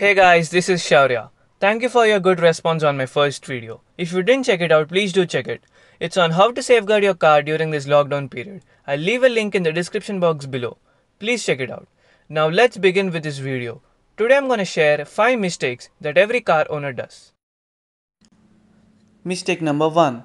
Hey guys, this is Shaurya. Thank you for your good response on my first video. If you didn't check it out, please do check it. It's on how to safeguard your car during this lockdown period. I'll leave a link in the description box below. Please check it out. Now let's begin with this video. Today I'm gonna share 5 mistakes that every car owner does. Mistake number 1.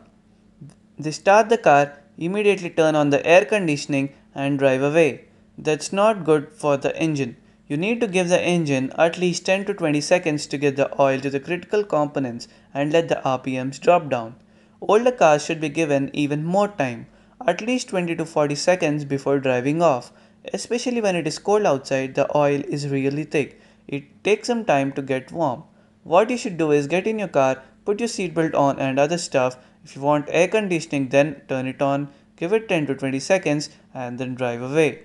They start the car, immediately turn on the air conditioning and drive away. That's not good for the engine. You need to give the engine at least 10 to 20 seconds to get the oil to the critical components and let the RPMs drop down. Older cars should be given even more time, at least 20 to 40 seconds before driving off, especially when it is cold outside the oil is really thick. It takes some time to get warm. What you should do is get in your car, put your seatbelt on and other stuff. If you want air conditioning then turn it on, give it 10 to 20 seconds and then drive away.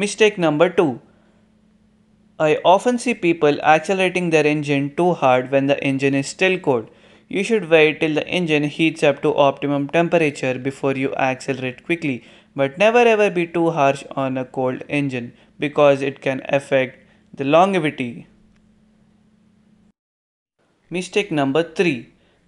Mistake number 2 I often see people accelerating their engine too hard when the engine is still cold. You should wait till the engine heats up to optimum temperature before you accelerate quickly, but never ever be too harsh on a cold engine because it can affect the longevity. Mistake number 3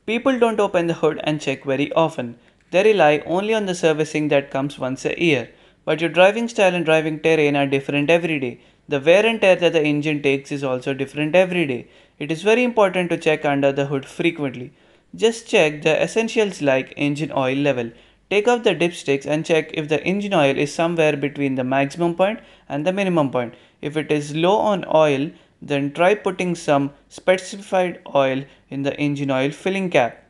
People don't open the hood and check very often. They rely only on the servicing that comes once a year but your driving style and driving terrain are different every day. The wear and tear that the engine takes is also different every day. It is very important to check under the hood frequently. Just check the essentials like engine oil level. Take off the dipsticks and check if the engine oil is somewhere between the maximum point and the minimum point. If it is low on oil, then try putting some specified oil in the engine oil filling cap.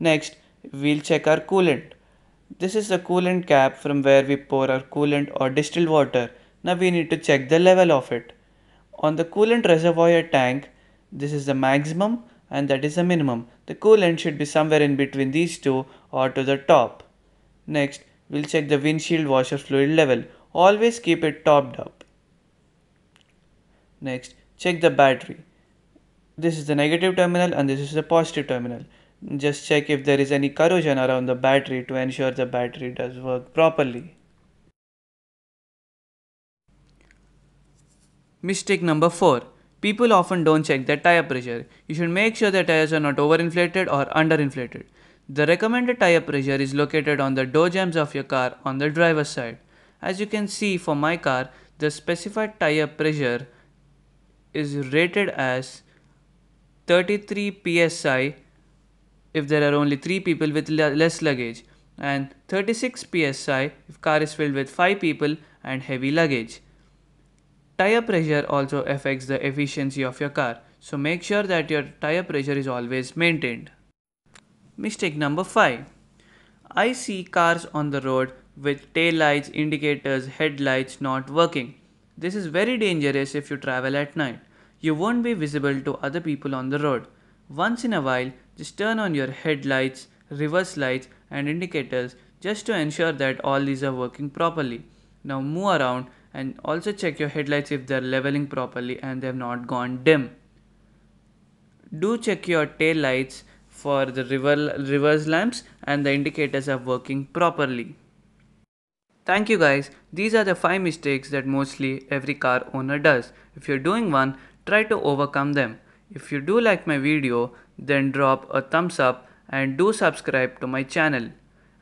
Next, we'll check our coolant. This is the coolant cap from where we pour our coolant or distilled water. Now we need to check the level of it. On the coolant reservoir tank, this is the maximum and that is the minimum. The coolant should be somewhere in between these two or to the top. Next, we'll check the windshield washer fluid level. Always keep it topped up. Next, check the battery. This is the negative terminal and this is the positive terminal just check if there is any corrosion around the battery to ensure the battery does work properly. Mistake number 4. People often don't check their tire pressure. You should make sure the tires are not overinflated or underinflated. The recommended tire pressure is located on the door jams of your car on the driver's side. As you can see for my car, the specified tire pressure is rated as 33 psi if there are only 3 people with less luggage and 36 psi if car is filled with 5 people and heavy luggage. Tire pressure also affects the efficiency of your car, so make sure that your tire pressure is always maintained. Mistake number 5. I see cars on the road with tail lights, indicators, headlights not working. This is very dangerous if you travel at night. You won't be visible to other people on the road. Once in a while, just turn on your headlights, reverse lights and indicators just to ensure that all these are working properly. Now move around and also check your headlights if they're leveling properly and they've not gone dim. Do check your tail lights for the reverse lamps and the indicators are working properly. Thank you guys. These are the 5 mistakes that mostly every car owner does. If you're doing one, try to overcome them. If you do like my video, then drop a thumbs up and do subscribe to my channel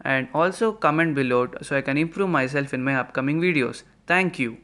and also comment below so I can improve myself in my upcoming videos. Thank you.